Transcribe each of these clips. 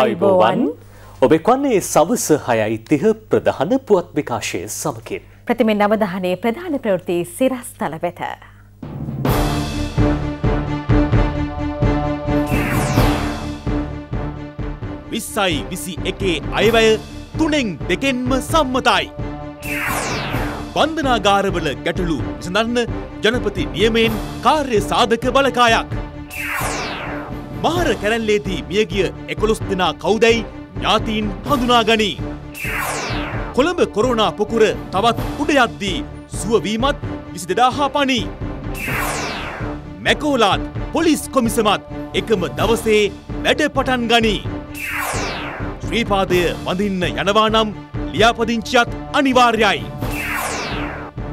අයිබෝවන් ඔබෙක්වන්නේ සවස හයයි තිහ ප්‍රධාන පුවත් විකාශය සමකින්. ප්‍රතිමෙන් අවධානයේ ප්‍රධාන ප්‍රවෘති සිරස්තල වෙත. විස්සයි විසි එකේ අයවැය තුනෙන් දෙකෙන්ම සම්මතයි. බන්ධනාගාරවල ගැටලු විසඳන්න ජනපති නියමයෙන් කාර්ය සාධක බලකායක්. මහර කැරැල්ලේදී මියගිය එකොළොස් දෙනා කවුදැයි ඥාතීන් හඳුනාගනී. කොළඹ කොරෝනා පොකුර තවත් උඩයද්දී සුවවීමත් විසි දෙදා හා පනී. මැකෝලාත් පොලිස් කොමිසමත් එකම දවසේ වැඩ පටන් ගනී. ශ්‍රීපාදය වඳින්න යනවා නම් ලියාපදිංචියත් අනිවාර්යයි.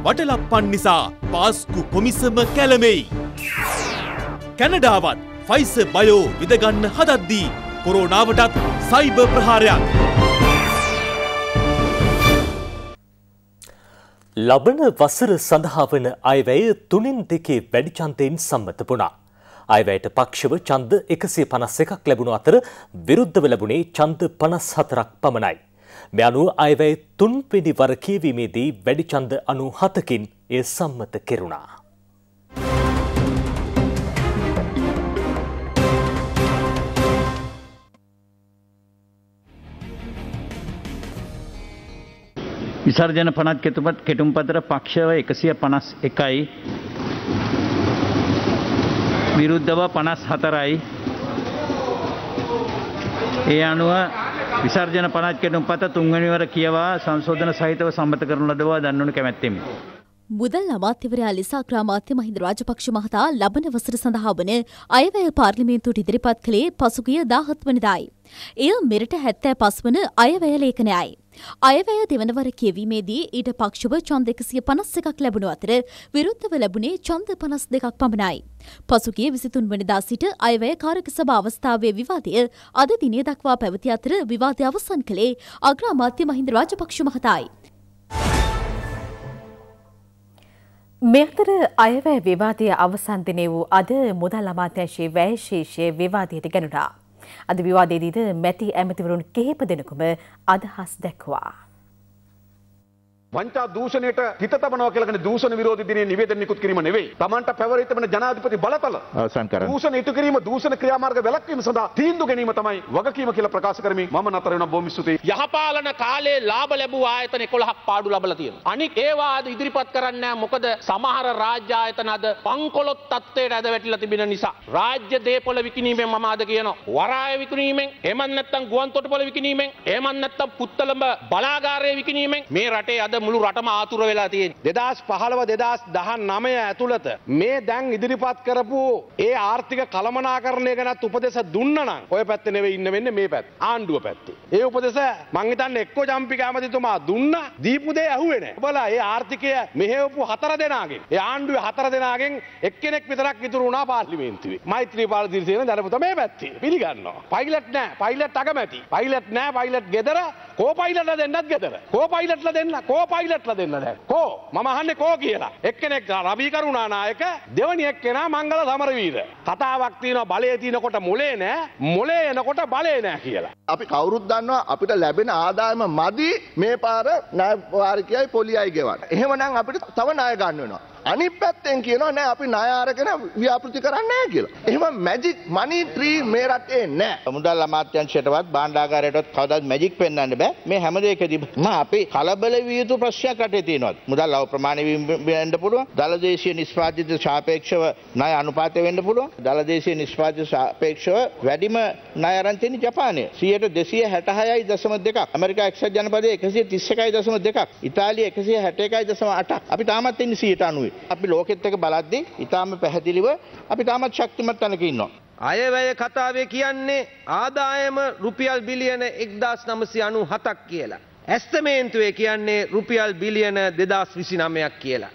වටලප්පන් නිසා පාස්කු කොමිසම කැළමෙයි. කැනඩාවත් ෆයිස බයෝ විදගන්න හදද්දී කොරෝනාවටත් සයිබ ප්‍රහාරයක්. ලබන වසර සඳහා වන අයවැය තුනින් දෙකේ වැඩි චන්තයෙන් සම්මත වුණා. අයවැයට පක්ෂව චන්ද එකසේ පනස් එකක් ලැබුණු අතර විරුද්ධව ලැබුණේ චන්ද පනස් හතරක් පමණයි. මෙ අනුව අයවැය තුන්පෙඩි වර කියවීමේදී වැඩිචන්ද අනු හතකින් එය සම්මත කෙරුණා. විසර්ජන පනත් කෙතුපත් කෙටුම් පතර පක්ෂව එකසිය පනස් එකයි විරුද්ධව පනස් හතරයි ඒ අනුව විසර්ජන පනත් කෙටුම් පත තුන්වැනිවර කියවා සංශෝධන සහිතව සම්බත කරන ලදවා දන්නනු කැමැත්තෙමි. මුදල් අමාත්‍යවරයා ලිසා ක්‍රාමාත්‍ය මහින්ද රාජපක්ෂ මහතා ලබන වසර සඳහා වන අයවැය පාර්ලිමේන්තුවට ඉදිරිපත් කළේ පසුගිය දාහත් වනදායි. එය මෙරට හැත්තෑ පස්වන අයවැය ලේඛනයයි. අයවැය දෙවනවර කියවීමේදී ඊට පක්ෂව ඡන්ද එකසිය පනස් එකක් ලැබුණු අතර විරුද්ධව ලැබුණේ ඡන්ද පනස් දෙකක් පමණයි. පසුගිය විසිතුන් වනිදා සිට අයවැය කාරක සභා අවස්ථාවේ විවාදය අද දිනේ දක්වා පැවති අතර විවාදය අවසන් කළේ අග්‍රාමාත්‍ය මහින්ද රාජපක්ෂ මහතායි. මේ අතර අයවැය විවාදය අවසන් දිනේ වූ අද මුදල් අමාත්‍යාංශයේ වැය ශීර්ෂයේ විවාදයට ගැනුණා. අද විවාදයේදීද මැති ඇමතිවරුන් කිහිප දෙනෙකුම අදහස් දැක්වා. වංචා දූෂණයට හිත තබනවා කියලා කියන්නේ දූෂණ විරෝධී දිනේ නිවේදන නිකුත් කිරීම නෙවෙයි. Tamanට පැවරිත වෙන ජනාධිපති බලතල අවසන් කරන්න. දූෂණ ඉටු කිරීම දූෂණ ක්‍රියාමාර්ග වැළැක්වීම සඳහා තීන්දුව ගැනීම තමයි වගකීම කියලා ප්‍රකාශ කරමින් මම නතර වෙනවා බොහොම ස්තුතියි. යහපාලන කාලේ ලාභ ලැබූ ආයතන 11ක් පාඩු ලබලා තියෙනවා. අනික ඒවා අද ඉදිරිපත් කරන්නේ නැහැ. මොකද සමහර රාජ්‍ය ආයතන අද පංකොලොත් තත්ත්වයට ඇද වැටිලා තිබෙන නිසා. රාජ්‍ය දේපොළ විකිණීමෙන් මම අද කියනවා. වරාය විකිණීමෙන්, එහෙම නැත්නම් ගුවන් තොටුපළ විකිණීමෙන්, එහෙම නැත්නම් පුත්තලම බලාගාරය විකිණීමෙන් මේ රටේ අද මුළු රටම ආතුර වෙලා තියෙන. දෙදස් පහළව දෙදස් දහන් නමය ඇතුළත මේ දැන් ඉදිරිපත් කරපු ඒ ආර්ථික කළමනාකරණය ගැනත් උපදෙස දුන්නනම් ඔය පැත්ත නෙවෙයි ඉන්න වෙන්නේ මේ පැත් ආණ්ඩුව පැත්තේ. ඒ උපදෙස මං හිතන්නේ එක්කෝ ජම්පික ඇමතිතුමා දුන්න දීපු දේ ඇහුවේ නැහැ. ඔබලා ඒ ආර්ථිකය මෙහෙවපු හතර දෙනාගෙන් ඒ ආණ්ඩුවේ හතර දෙනාගෙන් එක්කෙනෙක් විතරක් ඉතුරු වුණා පාර්ලිමේන්තුවේ. මෛත්‍රී පාලදිරිසේන දරපුත මේ පැත්තේ පිළිගන්නවා. පයිලට් නැහැ. පයිලට් අකමැති. පයිලට් නැහැ. පයිලට් ගෙදර කෝ පයිලට්ලා දෙන්නත් ගෙදර. කෝ පයිලට්ලා දෙන්න කෝ පයිලට්ල දෙන්න දැ කෝ මහන්න කෝ කියලා එක්කෙනෙක් රබිකරුණානායක දෙවනි එක්කෙන මංගල සමරවීර කතාවක් තියෙන බලය තියනකොට මොලේ නෑ මොලේ එනකොට බලය නෑ කියලා අපි කවුරුත් දන්නවා අපිට ලැබෙන ආදායම මදි මේ පාර නෑවාර්කයයි පොලියයි ගෙවන්න එහෙමනම් අපිට තව නාය ගන්න වෙනවා අනිත් පැත්තෙන් කියනවා නෑ අපි ණය අරගෙන ව්‍යාපෘති කරන්නේ නැහැ කියලා. එහෙම මැජික් මනි ට්‍රී මේ රටේ නැහැ. මුදල් අමාත්‍යංශයටවත් භාණ්ඩාගාරයටවත් කවදාවත් මැජික් පෙන්වන්න බෑ. මේ හැම දෙයකදීම මම අපි කලබල විය යුතු ප්‍රශ්නයක් රටේ තියෙනවා. මුදල් අව ප්‍රමාණය වෙන්න පුළුවන්. දලදේශීය නිෂ්පාදිත සාපේක්ෂව ණය අනුපාතය වෙන්න පුළුවන්. දලදේශීය නිෂ්පාදිත සාපේක්ෂව වැඩිම ණය අරන් තියෙන ජපානය 100.266.2 ඇමරිකා එක්සත් ජනපදයේ 131.2 ඉතාලිය 161.8 අපි තාමත් ඉන්නේ 100ට 90. අඩුයි. අපි ලෝකෙත් එක බලද්දී ඉතාම පැහැදිලිව අපි තාමත් ශක්තිමත් තැනක ඉන්නවා. අයවැය කතාවේ කියන්නේ ආදායම රුපියල් බිලියන 1997ක් කියලා. ඇස්තමේන්තුවේ කියන්නේ රුපියල් බිලියන 2029ක් කියලා.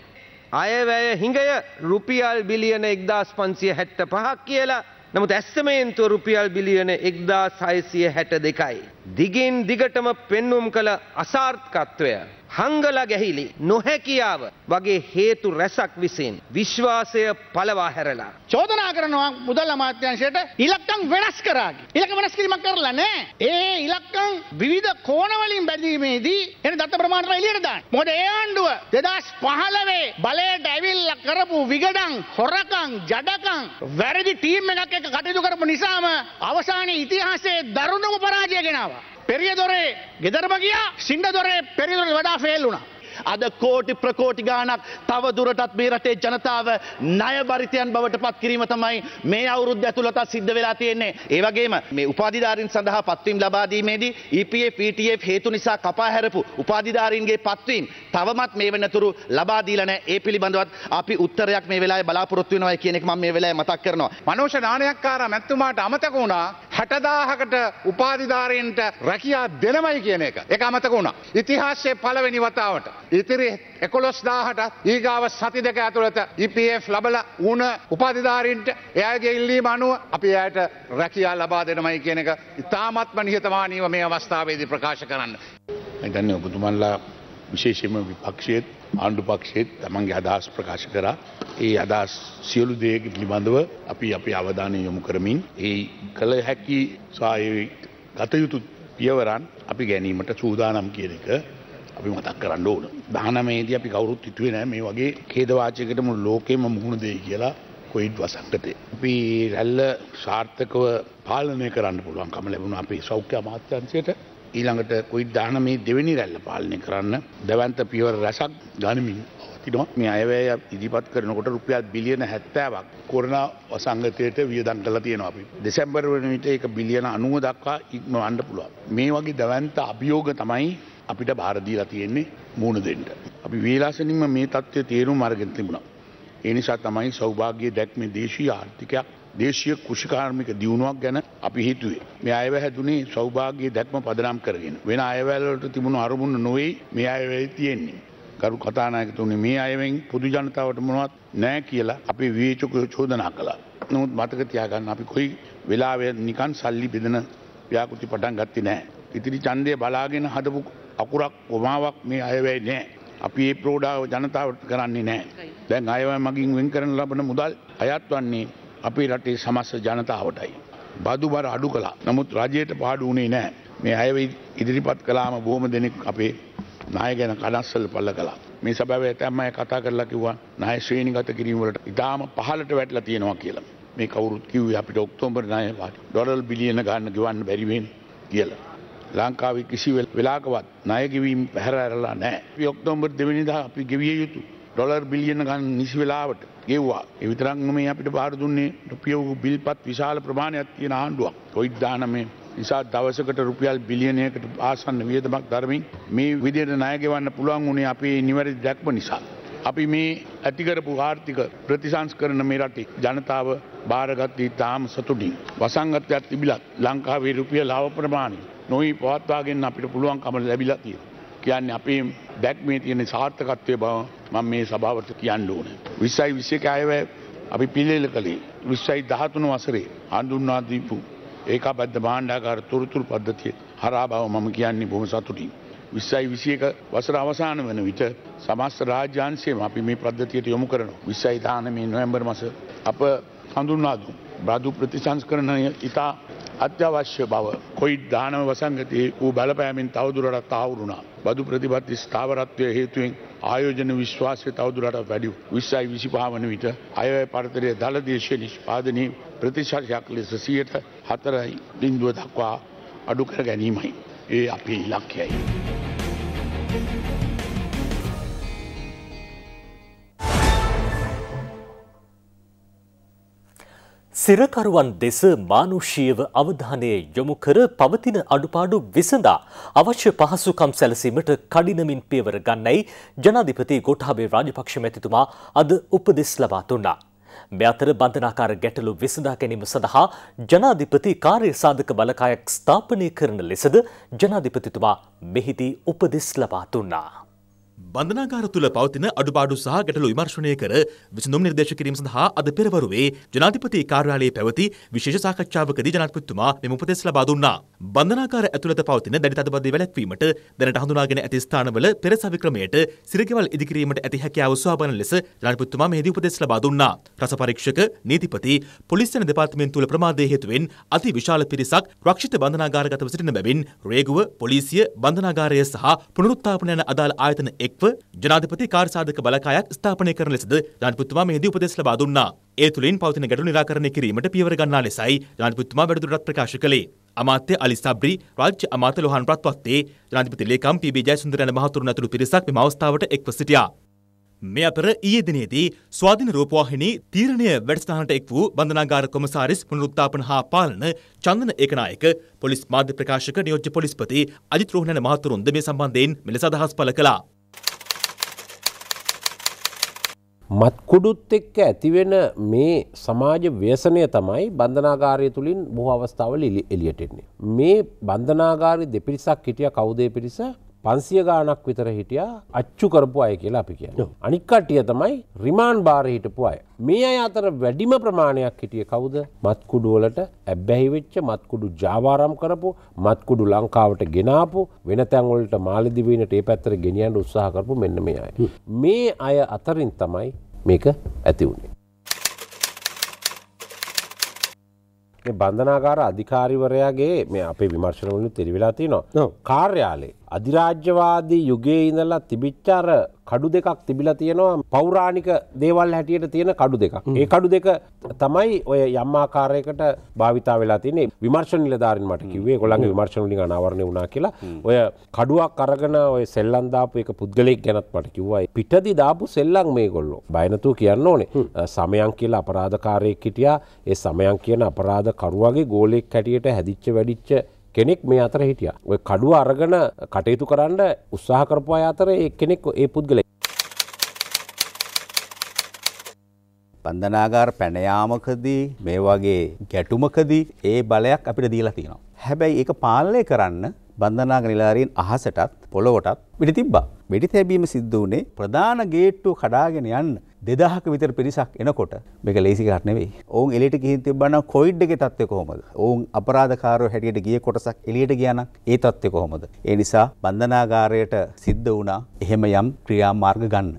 අයවැය හිඟය රුපියල් බිලියන 1565ක් කියලා. නමුත් ඇස්තමේන්තුව රුපියල් බිලියන 1662යි. දිගින් දිගටම පෙන්වුම් කළ අසාර්ථකත්වය හංගල ගැහිලි නොහැකියාව වගේ හේතු රැසක් විසින් විශ්වාසය පලවා හැරලා. චෝදනා කරනවා මුදල් අමාත්‍යංශයට ඉලක්කම් වෙනස් කරාගේ. ඉලක්ක වෙනස් කිරීමක් කරලා නෑ. ඒ ඉලක්කම් විවිධ කෝණවලින් බැඳීමේදී එන දත්ත ප්‍රමාණයට එළියට දාන්න. මොකද ඒ ආණ්ඩුව 2015 බලයට ඇවිල්ලා කරපු විගඩම්, හොරකම්, ජඩකම් වැරදි ටීම් එකක් එක්ක කටයුතු කරපු නිසාම අවසානයේ ඉතිහාසයේ දරුණුම පරාජය ගෙනාවා. ආවා. පෙරිය දොරේ ගෙදරම ගියා සින්න දොරේ පෙරිය දොරේ වඩා ෆේල් වුණා. අද කෝටි ප්‍රකෝටි ගානක් තව දුරටත් මේ රටේ ජනතාව ණයබරිතයන් බවට පත් කිරීම තමයි මේ අවුරුද්ද ඇතුළතත් සිද්ධ වෙලා තියෙන්නේ. ඒ වගේම මේ උපාධිධාරීන් සඳහා පත්වීම් ලබා දීමේදී EPA PTF හේතු නිසා කපා හැරපු උපාධිධාරීන්ගේ පත්වීම් තවමත් මේ වෙනතුරු ලබා දීලා නැහැ. ඒ පිළිබඳවත් අපි උත්තරයක් මේ වෙලාවේ බලාපොරොත්තු වෙනවා කියන එක මම මේ වෙලාවේ මතක් කරනවා. මනෝෂ නානයක්කාර මැතිතුමාට අමතක වුණා 60000කට උපාධිධාරීන්ට රැකියා දෙනමයි කියන එක. ඒක අමතක වුණා. ඉතිහාසයේ පළවෙනි වතාවට ඉතිරි එකොළොස්දාහටත් ඒගාව සති දෙක ඇතුළත IPF e ලබල වන උපාධධාරීන්ට එයගේ ඉල්ලීම අනුව අපි ඇයට රැකයා ලබා දෙනමයි කියනක ඉතාමත්ම නිහතමානීව මේ අවස්ථාවේදී ප්‍රකාශ කරන්න. ඇතන්න ඔබතුමන්ලා විශේෂම විපක්ෂයත් ආණ්ඩු පක්ෂයත් තමන්ගේ අදහස් ප්‍රකාශ කරා. ඒ අදහස් සියලු දේ පිළිබඳව අපි අපි අවධානය යොමු කරමින් ඒ කළ හැකි සාය ගතයුතු පියවරන් අපි ගැනීමට සූදානම් කියන එක අපි මතක් කරන්න ඕන. දහනමේදී අපි කවුරුත් හිතුවේ නෑ මේ වගේ ඛේදවාචයකට මුළු ලෝකෙම මුහුණ දෙයි කියලා කොයිඩ් වසංගතේ. අපි රැල්ල සාර්ථකව පාලනය කරන්න පුළුවන්කම ලැබුණා අපේ සෞඛ්‍ය අමාත්‍යාංශයට. ඊළඟට කොයිඩ් දහනමේ දෙවෙනි රැල්ල පාලනය කරන්න දවන්ත පියවර රැසක් ගනිමින් පවතිනවා. මේ අයවැය ඉදිරිපත් කරනකොට රුපියල් බිලියන 70ක් කොරෝනා වසංගතයට වියදම් කරලා තියෙනවා අපි. දෙසැම්බර් වෙන විට ඒක බිලියන 90 දක්වා ඉක්මවන්න පුළුවන්. මේ වගේ දවන්ත අභියෝග තමයි අපිට භාරදීලා තියෙන්නේ මූුණ දෙෙන්ට. අපි වේලාසනින්ම මේ තත්ත්වය තේරුම් අරගෙන තිබුණා. එනිසා තමයි සෞභාග්‍ය දැක්මේ දේශී ආර්ථිකයක් දේශය කෘෂිකාර්මික දියුණුවක් ගැන අපි හිතුවේ. මේ අයව හැදුනේ සෞභාග්‍ය දැක්ම පදනම් කරගෙන. වෙන අයවැල්ලට තිබුණු අරමුණ නොවෙයි මේ අයවැයි තියෙන්නේ. කරු කතානායකතුනේ මේ අයවෙන් පොදු ජනතාවට මොනවත් නෑ කියලා අපි විවේචකයෝ චෝදනා කළා. නමුත් මතක තියාගන්න අපි කොයි වෙලාවෙ නිකන් සල්ලි බෙදෙන ව්‍යාකෘති පටන් ගත්තේ නෑ. ඉතිරි ඡන්දය බලාගෙන හදපු අකුරක් ඔමාවක් මේ අයවැයි නෑ. අපි ඒ ප්‍රෝඩාව ජනතාවට කරන්නේ නෑ. දැන් අයවැ මගින් වෙන් කරන ලබන මුදල් අයත් වන්නේ අපි රටේ සමස්ස ජනතාවටයි. බදු බර අඩු කලා නමුත් රජයට පාඩු වුණේ නෑ මේ අයව ඉදිරිපත් කලාම බොහොම දෙනෙක් අපේ නාය ගැන කඩස්සල් පල්ල කලා මේ සබැව ඇතැම්මය කතා කරලා කිවවා නාය ශ්‍රීණිගත කිරීමට ඉතාම පහලට වැටලා තියෙනවා කියලා මේ කවුරුත් කිව් අපිට ඔක්තෝම්බර් නායවා ඩොරල් බිලියන ගන්න ගවන්න බැරිවෙන් කියලා. ලංකාවේ කිසි වෙලාකවත් ණයකිවීම් පැහැර ඇරලා නෑ. ඔක්තෝම්බර් දෙවනිදා අපි ගෙවිය යුතු. ඩොලර් බිලියන ගන්න නිසි වෙලාවට ගෙව්වා එවිතරං මේ අපිට බාර දුන්නේ රුපියව් බිල්පත් විශාල ප්‍රමාණයක් තියෙන ආණ්ඩුවක් කොයිත් දානමේ නිසා දවසකට රුපියල් බිලියනයකට ආසන්න වියදමක් ධර්මින් මේ විදියට ණයගෙවන්න පුළුවන් වුණේ අපේ නිවැරදි දැක්ම නිසා. අපි මේ ඇතිකරපු ආර්ථික ප්‍රතිසංස්කරන මේ රටේ ජනතාව භාරගත්තී තාම සතුටින් වසංගතයක් තිබිලත් ලංකාවේ රුපියල් ලාව ප්‍රමාණය නොයි පවත්වාගෙන් අපිට පුළුවන්කම ලැබිලා තිය. කියන්න අපේ දැක්මේ තියෙන සාර්ථකත්වය බව මම මේ සභාවට කියන්න ඕන. විස්සයි විසක අයවැ අපි පිල්ලෙල කළේ විස්සයි දහතුන වසරේ හඳුන්වාදීපු ඒක බද්ද බාණ්ඩාකාර තොරතුරු පද්ධතිය හරා බව මම කියන්නේ බොහොම සතුටින්. විස්සයි විසියක වසර අවසාන වන විට සමස්ත රාජ්‍යන්සයම අපි මේ පද්ධතියට යොමු කරනවා. විස්සයි දාන මේ නොවැම්බර් මස අප හඳුන්වාදුම්. බ්‍රාධු ප්‍රතිසංස්කරණය ඉතා අත්‍යවශ්‍ය බව කොයි දානම වසංගති වූ බලපෑමින් තවදුරටත් ආවුරුණා. බදු ප්‍රතිපත්ති ස්ථාවරත්වය හේතුවෙන් ආයෝජන විශ්වාසය තවදුරට වැඩි විස්සයි විසි පාවන විට අයවැය පරතරය දළදේශය නිෂ්පාදනී ප්‍රතිශර්ශයක් ලෙස සියට හතරයි බින්දුව දක්වා අඩුකර ගැනීමයි. ඒ අපේ ඉලක්කයයි. Thank you. සිරකරුවන් දෙස මානුෂීයව අවධානය යොමු කර පවතින අඩුපාඩු විසඳා අවශ්‍ය පහසුකම් සැලසීමට කඩිනමින් පියවර ගන්නයි ජනාධිපති ගෝඨාභය රාජපක්ෂ මැතිතුමා අද උපදෙස් ලබා දුන්නා. මේ අතර බන්ධනාකාර ගැටලු විසඳා ගැනීම සඳහා ජනාධිපති කාර්ය සාධක බලකායක් ස්ථාපනය කරන ලෙසද ජනාධිපතිතුමා මෙහිදී උපදෙස් ලබා දුන්නා. බඳනාගාර තුළ පවතින අඩුපාඩු සහ ගැටලු විමර්ශනය කර විසඳුම් නිර්දේශ කිරීම සඳහා අද පෙරවරුවේ ජනාධිපති කාර්යාලයේ පැවති විශේෂ සාකච්ඡාවකදී ජනාධිපතිතුමා මෙම උපදෙස් ලබා දුන්නා. බන්ධනාගාර ඇතුළත පවතින දැඩි තදබදය වැළැක්වීමට දැනට හඳුනාගෙන ඇති ස්ථානවල පෙර සවික්‍රමයට සිරගෙවල් ඉදිකිරීමට ඇති හැකියාව සුවබන ලෙස ජනාධිපතිතුමා මෙහිදී උපදෙස් ලබා දුන්නා. රස පරීක්ෂක, නීතිපති, පොලිස් යන දෙපාර්තමේන්තුවල ප්‍රමාදයේ හේතුවෙන් අති විශාල පිරිසක් රක්ෂිත බන්ධනාගාරගතව සිටින බැවින් රේගුව, පොලිසිය, බන්ධනාගාරය සහ පුනරුත්ථාපන යන අදාළ ආයතන එක්ව ජනාධිපති කාර්සාධක බලකායක් ස්ථාපනය කරන ලෙසද ජනාධිපතිතුමා මෙහිදී උපදෙස් ලබා දුන්නා. ඒ තුලින් පවතින ගැටලු නිරාකරණය කිරීමට පියවර ගන්නා ලෙසයි ජනාධිපතිතුමා වැඩිදුරටත් ප්‍රකාශ කළේ. අමාත්‍ය අලි සබ්රි රාජ්‍ය අමාත්‍ය ලෝහන් රත්වත්තේ ජනාධිපති ලේකම් පී.බී. ජයසුන්දර යන මහතුරුන් ඇතුළු පිරිසක් මෙම අවස්ථාවට එක්ව සිටියා. මේ අතර ඊයේ දිනේදී ස්වාධීන රූපවාහිනී තීරණය වැඩසටහනට එක් වූ බන්ධනාගාර කොමසාරිස් පුනරුත්ථාපන හා පාලන චන්දන ඒකනායක පොලිස් මාධ්‍ය ප්‍රකාශක නියෝජ්‍ය පොලිස්පති අජිත් රෝහණන මහතුරුන්ද මේ සම්බන්ධයෙන් මෙලෙස අදහස් පළ කළා. මත්කුඩුත් එක්ක ඇතිවෙන මේ සමාජ ව්‍යසනය තමයි බන්ධනාගාරය තුළින් බොහ අවස්ථාවල එලියටෙන්නේ. මේ බන්ධනාගාරි දෙපිරිසක් හිටිය කවුදේ පිරිස පන්සිය ගානක් විතර හිටියා අච්චු කරපු අය කියලා අපි කියන. අනික්කටිය තමයි රිමාන් බාර හිටපු අය. මේ අය අතර වැඩිම ප්‍රමාණයක් හිටිය කවුද? මත්කුඩුවලට ඇබ්බැහි වෙච්ච මත්කුඩු ජාවාරම් කරපු මත්කුඩු ලංකාවට ගෙනාපු වෙන තැන් වලට මාලදිවයිනට ඒ පැත්තට ගෙනියන්න උත්සාහ කරපු මෙන්න මේ අය. මේ අය අතරින් තමයි මේක ඇති වුණේ. බන්ධනාකාර අධිකාරිවරයාගේ මේ අපේ විමර්ශනවලින් තෙරිවෙලා තියෙනවා කාර්යාලේ අධිරාජ්‍යවාදී යුගයේ ඉඳලා තිබිච්චාර කඩු දෙකක් තිබිලා තියෙනවා පෞරාණික දේවල් හැටියට තියෙන කඩු දෙකක්. ඒ කඩු දෙක තමයි ඔය යම් ආකාරයකට භාවිතා වෙලා තියෙන්නේ. විමර්ශන නිලධාරීන් මට කිව්වේ ඒගොල්ලන්ගේ විමර්ශන වලින් අනාවරණය වුණා කියලා. ඔය කඩුවක් අරගෙන ඔය සෙල්ලම් දාපු එක පුද්ගලයෙක් ගැනත් මට කිව්වා. පිටදි දාපු සෙල්ලම් මේගොල්ලෝ. බය නැතුව කියන්න ඕනේ. සමයන් කියලා අපරාධකාරයෙක් හිටියා. ඒ සමයන් කියන අපරාධ කරුවාගේ ගෝලෙක් හැටියට හැදිච්ච වැඩිච්ච කෙනෙක් මේ අතර හිටිය. ඔය කඩුව අරගන කටයුතු කරන්න උත්සාහ කරපු අය අතර ඒ කෙනෙක් ඒ පුද්ගල බන්ධනාගාර පැනයාමකදී මේ වගේ ගැටුමකදී ඒ බලයක් අපිට දීලා තියෙනවා. හැබැයි ඒක පාලනය කරන්න බන්ධනාග නිලාරීන් අහසටත් පොළොවටත් විඩි තිබ්බා. වෙඩි තැබීම සිද්ධ වුණේ ප්‍රධාන ගේට්ටු කඩාගෙන යන්න දෙදහක විතර පිරිසක් එනකොට මේක ලේසි එකක් නෙවෙයි. ඔවුන් එළියට ගිහින් තිබ්බනම් කොවිඩ් එකේ තත්ත්වය කොහොමද? ඔවුන් අපරාධකාරයෝ හැටියට ගිය කොටසක් එළියට ගියා නම් ඒ තත්ත්වය කොහොමද? ඒ නිසා බන්ධනාගාරයට සිද්ධ වුණා එහෙම යම් ක්‍රියාමාර්ග ගන්න.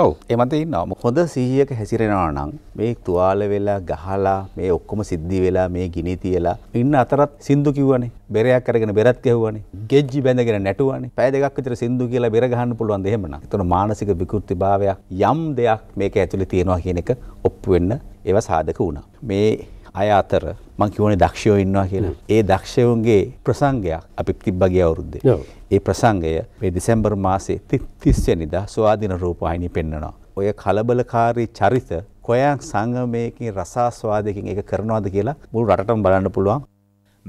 ඔව් ඒ මත ඉන්නවා හොඳ සිහියක හැසිරෙනවා නම් මේ තුවාල වෙලා ගහලා මේ ඔක්කොම සිද්ධි වෙලා මේ ගිනි තියලා ඉන්න අතරත් සින්දු කිව්වනේ බෙරයක් අරගෙන බෙරත් ගැහුවනේ ගෙජ්ජි බැඳගෙන නැටුවනේ පැය දෙකක් විතර සින්දු කියලා බෙර ගහන්න පුළුවන් ද එහෙමනම් එතන මානසික විකෘතිභාවයක් යම් දෙයක් මේක ඇතුලේ තියෙනවා කියන එක ඔප්පු වෙන්න ඒවා සාධක වුණා මේ අය අතර මං කිවනේ දක්ෂයෝ ඉන්නවා කියලා. ඒ දක්ෂයවුන්ගේ ප්‍රසංගයක් අපි තිබ්බ ගිය අවුරුද්දේ. ඒ ප්‍රසංගය මේ දෙසැම්බර් මාසේ 30 වෙනිදා ස්වාධීන රූපවාහිනිය පෙන්වනවා. ඔය කලබලකාරී චරිත කොයන් සංගමයකින් රසාස්වාදයකින් ඒක කරනවාද කියලා මුළු රටටම බලන්න පුළුවන්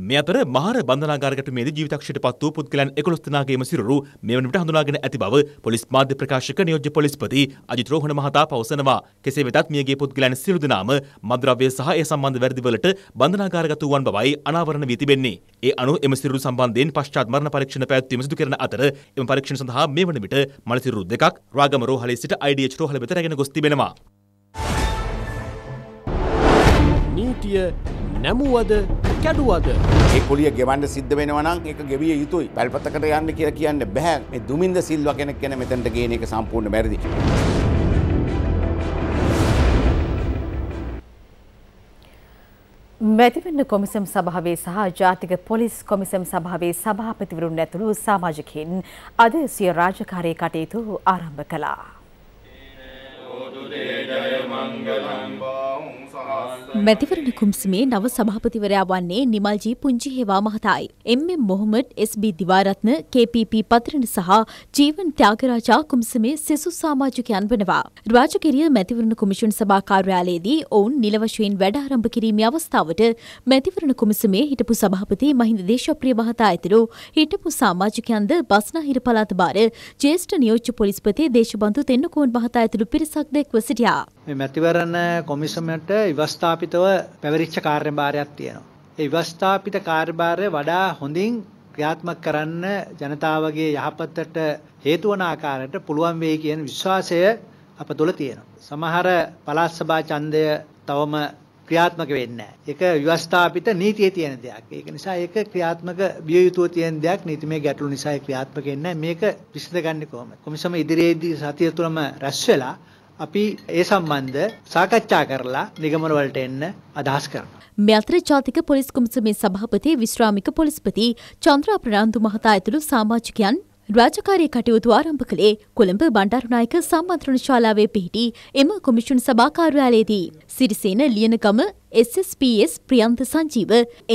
මේ අතර මහර බන්ධනාගාරකට මේදී ජීවිතක්ෂයට පත් වූ පුද්ගලයන් 11 දෙනාගේම සිරුරු මෙවන විට හඳුනාගෙන ඇති බව පොලිස් මාධ්‍ය ප්‍රකාශක නියෝජ්‍ය පොලිස්පති අජිත් රෝහණ මහතා පවසනවා. කෙසේ වෙතත් මියගිය පුද්ගලයන් සියලු දෙනාම මද්‍රව්‍ය සහ ඒ සම්බන්ධ වැඩිවලට බන්ධනාගාරගත වූවන් බවයි අනාවරණ වී තිබෙන්නේ. ඒ අනුව එම සිරුරු සම්බන්ධයෙන් පශ්චාත් මරණ පරීක්ෂණ පැවැත්වීම සිදු කරන අතර එම පරීක්ෂණ සඳහා මේ වන විට මළ සිරුරු දෙකක් රාගම රෝහලේ සිට IDH රෝහල වෙත රැගෙන ගොස් තිබෙනවා. ස්කූටිය නැමුවද කැඩුවද ඒ පොලිය ගෙවන්න සිද්ධ වෙනවනම් එක ගෙවිය යුතුයි පැල්පතකට යන්න කිය කියන්න බැහැ මේ දුමින්ද සිල්ව කෙනෙක් කෙන මෙතැට ගේන එක සම්පූර්ණ බැරිදි. මැතිවන්න කොමිසම් සභාවේ සහ ජාතික පොලිස් කොමිසම් සභාවේ සභාපතිවරුන් ඇතුළු සාමාජකයන් අද සිය රාජකාරය කටයුතු ආරම්භ කළා. ජය මංගලම්බා මැතිවරණ කුම්සමේ නව සභාපතිවරයා වන්නේ නිමල්ජී පුංචි හේවා මහතායි. M M. Mohamed, S B. Diwaratne, K P P. Patharana සහ ජීවන් ත්‍යාගරාජා කුම්සමේ සෙසු සමාජිකයන් වනවා. රාජකීය මැතිවරණ කොමිෂන් සභා කාර්යාලයේදී ඔවුන් නිල වශයෙන් වැඩ ආරම්භ කිරීමේ අවස්ථාවට මැතිවරණ කොමිසමේ හිටපු සභාපති මහින්ද දේශප්‍රිය මහතා ඇතුළු හිටපු සමාජිකයන්ද බස්නාහිර පළාත බාර ජ්‍යෙෂ්ඨ නියෝජ්‍ය පොලිස්පති දේශබන්දු තෙන්නකෝන් මහතා ඇතුළු පිරිසක් දැක්ව සිටියා. මේ මැතිවරණ කොමිසමට ඉවස් ව්‍යවස්ථාපිතව පැවරිච්ච කාර්යභාරයක් තියෙනවා. ඒ ව්‍යවස්ථාපිත කාර්යභාරය වඩා හොඳින් ක්‍රියාත්මක කරන්න ජනතාවගේ යහපතට හේතු වන ආකාරයට පුළුවන් වෙයි කියන විශ්වාසය අප තුළ තියෙනවා. සමහර පළාත් සභා ඡන්දය තවම ක්‍රියාත්මක වෙන්නේ නැහැ. ඒක ව්‍යවස්ථාපිත නීතියේ තියෙන දෙයක්. ඒක නිසා ඒක ක්‍රියාත්මක විය යුතුව තියෙන දෙයක්. නීතිමය ගැටලු නිසා ඒක ක්‍රියාත්මක වෙන්නේ නැහැ. මේක විසඳගන්නේ කොහොමද? කොමිසම ඉදිරියේදී සතිය තුළම රැස් වෙලා අපි ඒ සම්බන්ධ සාකච්ඡා කරලා නිගමන වලට එන්න අදහස් කරනවා. මේ අතර ජාතික පොලිස් කොමිසමේ සභාපති විශ්‍රාමික පොලිස්පති චන්ද්‍රා ප්‍රනාන්දු මහතා ඇතුළු සමාජිකයන් රාජකාරී කටයුතු ආරම්භ කළේ කොළඹ බණ්ඩාරනායක සම්මන්ත්‍රණ ශාලාවේ පිහිටි එම කොමිෂන් සභා කාර්යාලයේදී. සිරිසේන ලියනගම SSPS ප්‍රියන්ත සංජීව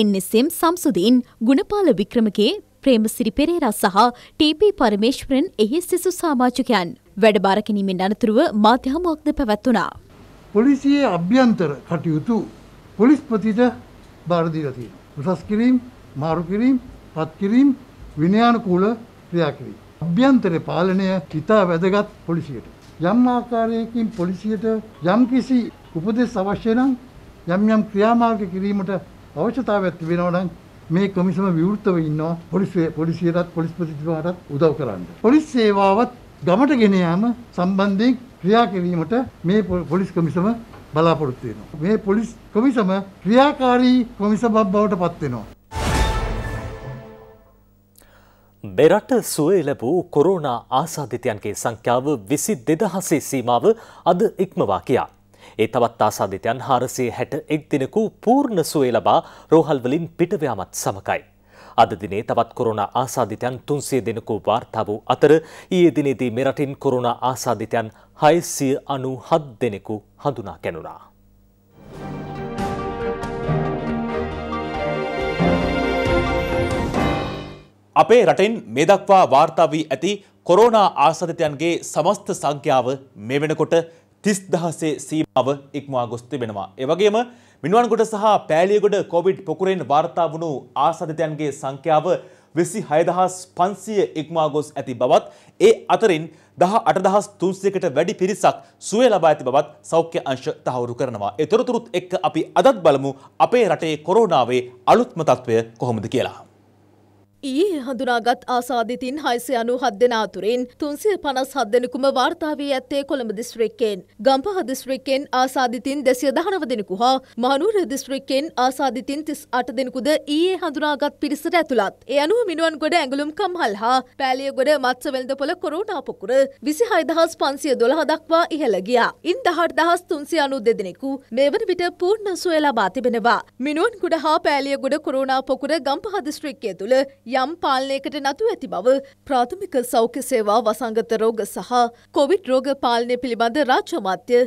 NSM සම්සුදීන් ගුණපාල වික්‍රමගේ ප්‍රේමසිරි පෙරේරා සහ ටීපී පරමේශ්වරන් එහි සිසු සමාජිකයන් වැඩබාර ගැනීමෙන් අනතුරුව මාධ්‍ය හමුවක්ද පැවැත්වුණා. පොලිසියේ අභ්‍යන්තර කටයුතු පොලිස්පතිට බාර දීලා තියෙනවා. උසස් කිරීම, මාරු කිරීම, පත් කිරීම, විනයානුකූල ක්‍රියා කිරීම. අභ්‍යන්තර පාලනය ඉතා වැදගත් පොලිසියට. යම් ආකාරයකින් පොලිසියට යම් කිසි උපදෙස් අවශ්‍ය නම් යම් යම් ක්‍රියාමාර්ග කිරීමට අවශ්‍යතාවයක් තිබෙනවා නම් මේ කොමිසම විවෘතව ඉන්නවා පොලිසිය පොලිසියටත් පොලිස් ප්‍රතිපදාටත් උදව් කරන්න. පොලිස් සේවාවත් ගමට ගෙන යාම සම්බන්ධයෙන් ක්‍රියා කිරීමට මේ පොලිස් කොමිසම බලාපොරොත්තු වෙනවා. මේ පොලිස් කොමිසම ක්‍රියාකාරී කොමිසමක් බවට පත් වෙනවා. මෙරට සුවය ලැබූ කොරෝනා ආසාධිතයන්ගේ සංඛ්‍යාව විසි දෙදහසේ සීමාව අද ඉක්මවා කියා. ඒ තවත් ආසාධිතයන් හාරසේ හැට එක් දිනකු පූර්ණ සුවේ ලබා රෝහල්වලින් පිටවයාමත් සමකයි. අද දිනේ තවත් කොරුණ ආසාධිතයන් තුන්සේ දෙනකු වාර්තා වූ අතර ඊයේ දිනේදී මෙරටින් කොරුණ ආසාධිතයන් හයසිය අනු හත් දෙනෙකු හඳුනා කැනුනා. අපේ රටෙන් මේ දක්වා වාර්තා වී ඇති කොරෝනා ආසාධිතයන්ගේ සමස්ත සංඛ්‍යාව මේ වෙනකොට තිස් දහසේ සීමාව ඉක්මවා ගොස් තිබෙනවා. එවගේම මිනුවන්ගොඩ සහ පෑලියගොඩ කොවිඩ් පොකුරෙන් වාර්තා වුණු ආසාධිතයන්ගේ සංඛ්‍යාව විසි හයදහස් පන්සිය ඉක්මවා ගොස් ඇති බවත් ඒ අතරින් දහ අටදහස් තුන්සියකට වැඩි පිරිසක් සුවය ලබා ඇති බවත් සෞඛ්‍ය අංශ තහවුරු කරනවා. එතොරතුරුත් එක්ක අපි අදත් බලමු අපේ රටේ කොරෝනාවේ අලුත්ම තත්ත්වය කොහොමද කියලා. ඊයේ හඳුනාගත් ආසාධිතින් හයිසය අනු හත් දෙනාතුරින් තුන්සිය පනස් හත් දෙනෙකුම වාර්තාාවී ඇත්තේ කොළඹ දිස්ත්‍රික්කෙන් ගම්පහ දිස්ත්‍රික්කෙන් ආසාධිතින් දෙසිය දහනව දෙනෙකු හා මහනුර දිස්ත්‍රික්කෙන් ආසාධිතින් තිස් අට දෙනෙකුද ඊයේ හඳුනාගත් පිරිසට ඇතුළත් එ අනුව මිනුවන් ගොඩ ඇඟලුම් කම්හල් හා පෑලිය ගොඩ මත්සවෙල්ද පොල කොරුණාපොකුර විසි හයිදහස් පන්සිය දොළහ දක්වා ඉහළ ගියා ඉන් දහට දහස් තුන්සිය අනු දෙදෙනෙකු මේවන විට පූර්ණ සුවලා බාතිබෙනවා මිනුවන් ගුඩ හා පෑලිය ගොඩ කොරුණාපොකුර ගම්පහ දිස්ත්‍රික්කය තුළ යම් පාලනයකට නතු ඇති බව ප්‍රාථමික සෞඛ්‍ය සේවා වසංගත රෝග සහ කොවිඩ් රෝග පාලනය පිළිබඳ රාජ්‍ය මාත්‍ය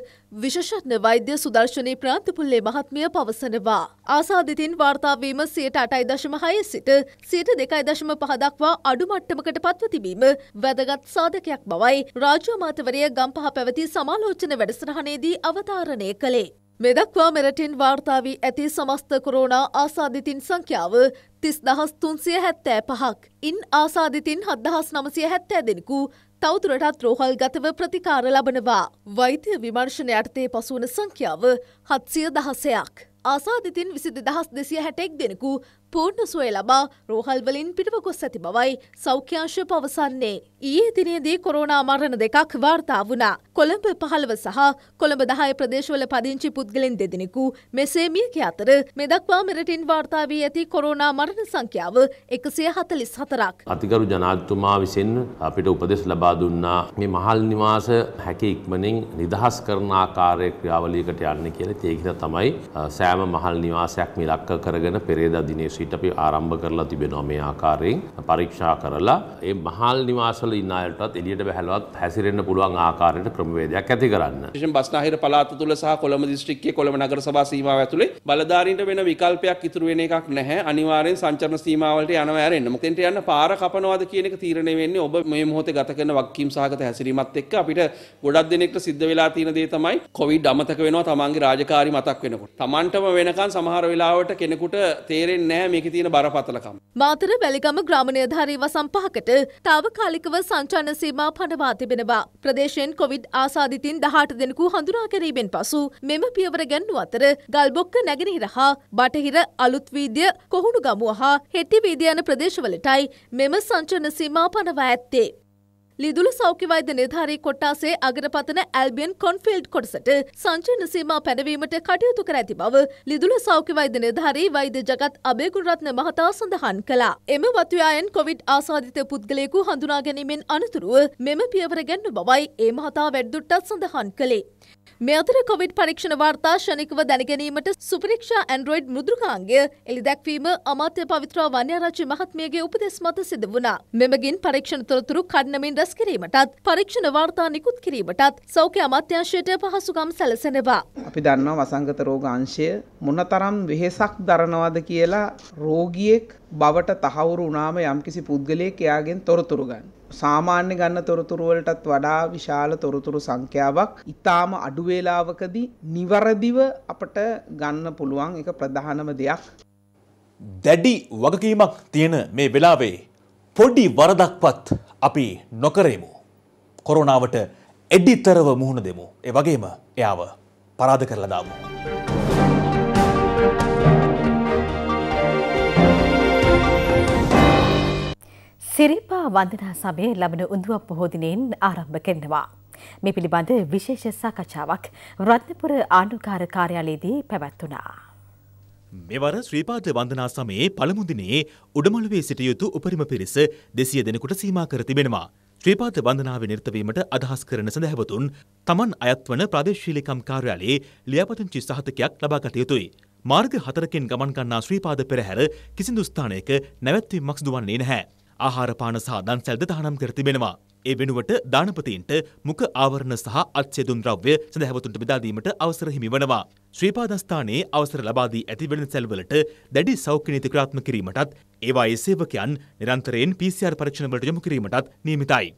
විශෂඥ වෛද්‍ය සුදර්ශනී ප්‍රාන්තිපුල්ලේ මහත්මිය පවසනවා. ආසාධිතින් වාර්තාාවීම සයට අටයි දශමහය සිට සයට දෙකයි දශම පහදක්වා අඩු මට්ටමකට පත්ව තිබීම වැදගත් සාධකයක් බවයි රාජ්‍යමාතවරය ගම්පහ පැවති සමාලෝචන වැඩසටහනේදී අවධාරණය කළේ. මෙදක්වා මෙරටින් වාර්තාාවී ඇති සමස්ත කොරෝනා ආසාධිතින් සංඛ්‍යාව තිස් දහස් තුන්සිය හැත්තෑ පහක්. ඉන් ආසාධිතින් හත්දහස් නමසය හැත්තෑ දෙෙනෙකු තවතුරටත් රෝහල් ගතව ප්‍රතිකාර ලබනවා. වෛද්‍ය විමර්ශණ යටතේ පසුවන සංඛ්‍යාව හත්සිය දහසයක්. ආසාධිතින් විසිදි දහස් දෙසිය හැටෙක් දෙෙනෙකු පූර්ණ සුවය ලබා රෝහල්වලින් පිටව ගොස් ඇති බවයි සෞඛ්‍යංශය පවසන්නේ. ඊයේ දිනේදී කොරෝනා මරණ දෙකක් වාර්තා වුණා. කොළඹ පහළව සහ කොළඹ දහය ප්‍රදේශවල පදිංචි පුද්ගලෙන් දෙදෙනෙකු මෙසේ මියක අතර මෙදක්වා මෙරටින් වාර්තා වී ඇති කොරෝනා මරණ සංඛ්‍යාව එකසිය හතලිස් හතරක්. අතිකරු ජනාධතුමා විසින් අපිට උපදෙස් ලබා දුන්නා මේ මහල් නිවාස හැකි ඉක්මනින් නිදහස් කරන ආකාරය ක්‍රියාවලියකට යන්න කියලා තේකින තමයි සෑම මහල් නිවාසයක් මේ ලක්ක කරගෙන පෙරේදා දිනේශ ශීට් අපි ආරම්භ කරලා තිබෙනවා මේ ආකාරයෙන් පරීක්ෂා කරලා ඒ මහල් නිවාසවල ඉන්න අයටත් එළියට බහැලවත් හැසිරෙන්න පුළුවන් ආකාරයට ක්‍රමවේදයක් ඇති කරන්න. විශේෂයෙන් බස්නාහිර පළාත තුල සහ කොළඹ දිස්ත්‍රික්කයේ කොළඹ නගර සභා සීමාව ඇතුලේ බලධාරීන්ට වෙන විකල්පයක් ඉතුරු වෙන එකක් නැහැ. අනිවාර්යෙන් සංචරණ සීමාවලට යනවා ඇරෙන්න. මොකෙන්ට යන්න පාර කපනවාද කියන එක තීරණය වෙන්නේ ඔබ මේ මොහොතේ ගත කරන වගකීම් සහගත හැසිරීමත් එක්ක අපිට ගොඩක් දෙනෙක්ට සිද්ධ වෙලා තියෙන දේ තමයි කොවිඩ් අමතක වෙනවා තමන්ගේ රාජකාරි මතක් වෙනකොට. තමන්ටම වෙනකන් සමහර වෙලාවට කෙනෙකුට තේරෙන්නේ නැහැ මේක තියෙන බරපතලකම. මාතර වැලිගම ග්‍රාමණය ධාරී වසම් පහකට තාවකාලිකව සංචාන සීමා පනවා තිබෙනවා. ප්‍රදේශයෙන් කොවිඩ් ආසාධිතින් දහට දෙනෙකු හඳුනා ගැනීමෙන් පසු මෙම පියවර ගැන්නු අතර ගල්බොක්ක නැගෙනහිර හා බටහිර අලුත් වීදිය කොහුණු ගමුව හා හෙට්ටිවීදිය යන ප්‍රදේශවලටයි මෙම සංචාන සීමා පනවා ඇත්තේ. ලිදුළු සෞඛ්‍යවෛද නිධාරී කොට්ටාසේ අගරපතන ඇල්බියන් කොන්ෆිල්ඩ් කොටසට සංචන සීමා පැනවීමට කටයුතු කර ඇති බව ලිදුළු සෞඛ්‍යවෛද නිධාරී වෛද්‍ය ජගත් අබේගුණරත්න මහතා සඳහන් කළා. එම වතුයායන් කොවිඩ් ආසාධිත පුද්ගලයෙකු හඳුනා ගැනීමෙන් අනතුරුව මෙම පියවර ගැන්න බවයි ඒ මහතා වැඩ්දුට්ටත් සඳහන් කළේ. මේ අතර කොවිඩ් පරීක්ෂණ වාර්තා ෂණිකව දැනගැනීමට සුපරීක්ෂා ඇන්ඩ්‍රොයිඩ් මුදුකාංගය එළිදැක්වීම අමාත්‍ය පවිත්‍රා වන්‍යාරච්චි මහත්මියගේ උපදෙස් මත සිදු වුණා. මෙමගින් පරීක්ෂණ තොරතුරු කඩනමින් රැස් සකස් කිරීමටත් පරීක්ෂණ වාර්තා නිකුත් කිරීමටත් සෞඛ්‍ය අමාත්‍යංශයට පහසුකම් සැලසෙනවා. අපි දන්නවා වසංගත රෝග අංශය මොනතරම් වෙහෙසක් දරනවද කියලා රෝගියෙක් බවට තහවුරු වුණාම යම්කිසි පුද්ගලයෙක් එයාගෙන් තොරතුරු ගන්න. සාමාන්‍ය ගන්න තොරතුරු වලටත් වඩා විශාල තොරතුරු සංඛ්‍යාවක් ඊටාම අඩු වේලාවකදී නිවරදිව අපට ගන්න පුළුවන් එක ප්‍රධානම දෙයක්. දැඩි වගකීමක් තියෙන මේ වෙලාවේ පොඩි වරදක්වත් අපි නොකරේමු. කොරුණාවට එඩිතරව මුහුණ දෙමු. ඒ වගේම එයාව පරාද කරලා දාමු. සිරිපා වන්දනා සමය ලබන උඳුව පොහෝදිනයෙන් ආරම්භ කරනවා. මේ පිළිබඳ විශේෂ සාකච්ඡාවක් රත්නපුර ආණ්ඩුකාර කාර්යාලයේදී පැවැත්වුණා. මෙවර ශ්‍රීපාද වන්දනා සමයේ පළමුදිනේ උඩමළුවේ සිට යුතු උපරිම පිරිස දෙසිය දෙනෙකුට සීමා කර තිබෙනවා. ශ්‍රීපාද වන්දනාව නිර්තවීමට අදහස් කරන සඳහැවතුන් තමන් අයත්වන ප්‍රදේශශීලිකම් කාර්යාලයේ ලියාපදිංචි සහතකයක් ලබා ගත යුතුයි. මාර්ග හතරකින් ගමන් ගන්නා ශ්‍රීපාද පෙරහැර කිසිදු ස්ථානයක නැවැත්වීමක් සිදුවන්නේ නැහැ. ආහාරපාන සහ දන්සැල්ද තහනම් කර තිබෙනවා. ඒ වෙනුවට දානපතීන්ට මුඛ ආවරණ සහ අත්සෙදුන් ද්‍රව්‍ය සඳහැවතුන්ට බෙදා දීමට අවසර හිමි වනවා. ශ්‍රීපාදස්ථානයේ අවසර ලබා දී ඇතිවන සැල්වලට දැඩි සෞඛ්‍ය නීති ක්‍රියාත්මක කිරීමටත් ඒවායේ සේවකයන් නිරන්තරයෙන් PCR පරීක්ෂණවලට යොමු කිරීමටත් නියමිතයි.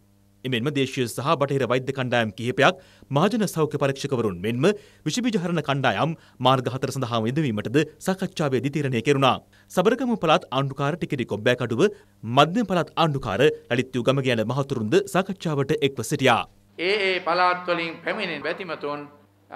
එමෙන්ම දේශීය සහ බටහිර වෛද්‍ය කණ්ඩායම් කිහිපයක් මහජන සෞඛ්‍ය පරීක්ෂකවරුන් මෙන්ම විෂබීජ හරණ කණ්ඩායම් මාර්ග හතර සඳහාම යෙදවීමටද සාකච්ඡාවේදී තීරණය කෙරුණා. සබරගමු පළාත් ආණ්ඩුකාර ටිකිරි කොබ්බෑකඩුව මධ්‍යම පළාත් ආණ්ඩුකාර ලලිත් යුගම කියන මහතුරුන්ද සාකච්ඡාවට එක්ව සිටියා. ඒ ඒ පළාත්වලින් පැමිණෙන වැතිමතුන්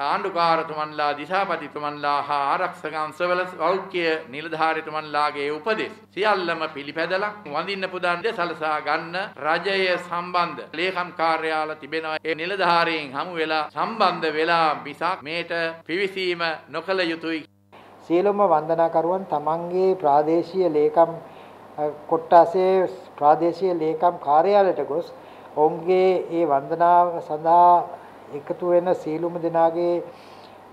ආණ්ඩුකාරතුමන්ලා දිසාපතිතුමන්ලා හා ආරක්ෂකංශවල සෞඛ්‍ය නිලධාරීතුමන්ලාගේ උපදෙස් සියල්ලම පිළිපැදලා වඳින්න පුදන්න සලසා ගන්න රජය සම්බන්ධ ලේකම් කාර්යාල තිබෙනවා ඒ නිලධාරීන් හමු වෙලා සම්බන්ධ වෙලා මිසක් මේට පිවිසීම නොකළ යුතුයි සියලුම වන්දනාකරුවන් තමන්ගේ ප්‍රාදේශීය ලේකම් කොට්ටාසේ ප්‍රාදේශීය ලේකම් කාර්යාලයට ගොස් ඔවුන්ගේ ඒ වන්දනාව සඳහා එකතු වෙන සීලුම දෙනාගේ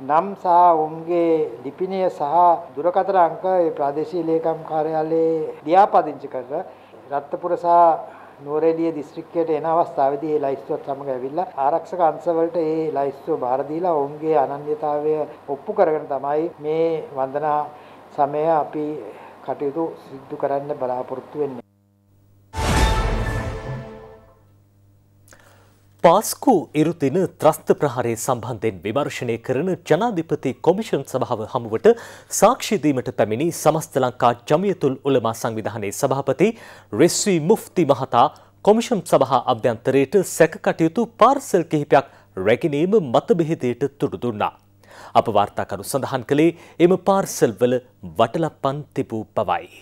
නම් සහ ඔවුන්ගේ ලිපිනය සහ දුරකථන අංක ඒ ප්‍රාදේශීය ලේකම් කාර්යාලයේ ලියාපදිංචි කර රත්නපුර සහ නෝරේලිය දිස්ත්‍රික්කයට එන අවස්ථාවේදී මේ ලයිස්තුවත් සමග ඇවිල්ලා ආරක්ෂක අංශවලට මේ ලයිස්තුව බාර දීලා ඔවුන්ගේ අනන්‍යතාවය ඔප්පු කරගෙන තමයි මේ වන්දනා සමය අපි කටයුතු සිදු කරන්න බලාපොරොත්තු වෙන්නේ පාස්කු ඉරුතින ත්‍රස්ත ප්‍රහාරය සම්බන්ධයෙන් විමර්ශනය කරන ජනාධිපති කොමිෂන් සභාව හමුවට සාක්ෂිදීමට පැමිණි සමස්ත ලංකා ජමියතුල් උලමා සංවිධානයේ සභාපති රෙස්වී මුෆ්ති මහතා කොමිෂන් සභා අභ්‍යන්තරයට සැකකටයුතු පාර්සල් කිහිපයක් රැගෙනීම මතබෙහෙදයට තුඩු දුන්නා. අප වාර්තාකරු සඳහන් කළේ එම පාර්සල්වල වටලපන් තිබූ පවයි.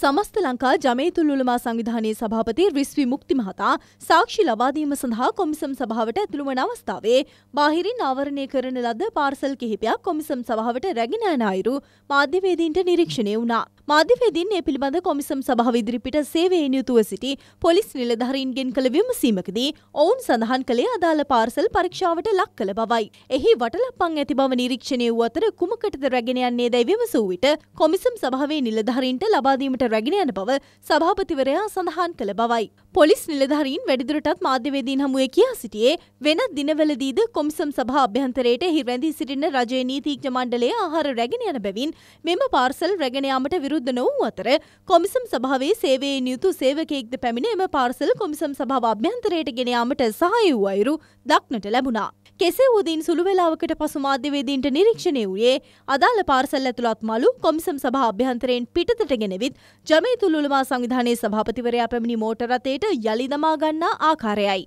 සමස්ත ලංකා ජමේතුල් උලමා සංවිධානයේ සභාපති රිස්වි මුක්ති මහතා සාක්ෂි ලබා දීම සඳහා කොමිසම් සභාවට ඇතුළු වන අවස්ථාවේ බාහිරින් ආවරණය කරන ලද පාර්සල් කිහිපයක් කොමිසම් සභාවට රැගෙන යන අයුරු මාධ්‍යවේදීන්ට නිරීක්ෂණය වුණා. මාධ්‍යවේදීන් ඒ පිළිබඳ කොමිසම් සභාව ඉදිරිපිට සේවයෙන් යුතුව සිටි පොලිස් නිලධාරීන්ගෙන් කළ විමසීමකදී ඔවුන් සඳහන් කළේ අදාළ පාර්සල් පරීක්ෂාවට ලක් කළ බවයි. එහි වටලප්පන් ඇති බව නිරීක්ෂණය වූ අතර කුමකටද රැගෙන යන්නේ දැයි විමසූ විට කොමිසම් සභාවේ නිලධාරීන්ට ලබාදීමට රැගෙන යන බව සභාපතිවරයා සඳහන් කළ බවයි. පොලිස් නිලධාරීන් වැඩිදුරටත් මාධ්‍යවේදීන් හමුවේ කියා සිටියේ වෙනත් දිනවලදීද කොමිසම් සභා අභ්‍යන්තරයට එහි රැඳී සිටින රජයේ නීතිඥ මණ්ඩලය ආහාර රැගෙන යන බැවින් මෙම පාර්සල් රැගෙන යාමට විරුද්ධ නොවූ අතර කොමිසම් සභාවේ සේවයේ නියුතු සේවකයෙක්ද පැමිණ එම පාර්සල් කොමිසම් සභාව අභ්‍යන්තරයට ගෙන යාමට සහාය වූ අයුරු දක්නට ලැබුණා. කෙසේ වූදින් සුළු වෙලාවකට පසු මාධ්‍යවේදීන්ට නිරීක්ෂණය වූයේ අදාළ පාර්සල් ඇතුළත් මලු කොමිසම් සභා අභ්‍යන්තරයෙන් පිටතට ගෙනවිත් ජමේ තුළුළුමා සංවිධානයේ සභාපතිවරයා පැමිණි මෝටරතයට යළි දමා ගන්නා ආකාරයයි.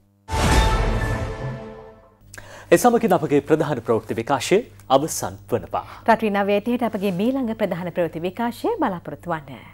එසමගින් අපගේ ප්‍රධාන ප්‍රවෘත්ති විකාශය අවසන් වනවා. රටේ නවය ඇතියට අපගේ මීළඟ ප්‍රධාන ප්‍රවෘත්ති විකාශය බලාපොරොත්තු වන්න.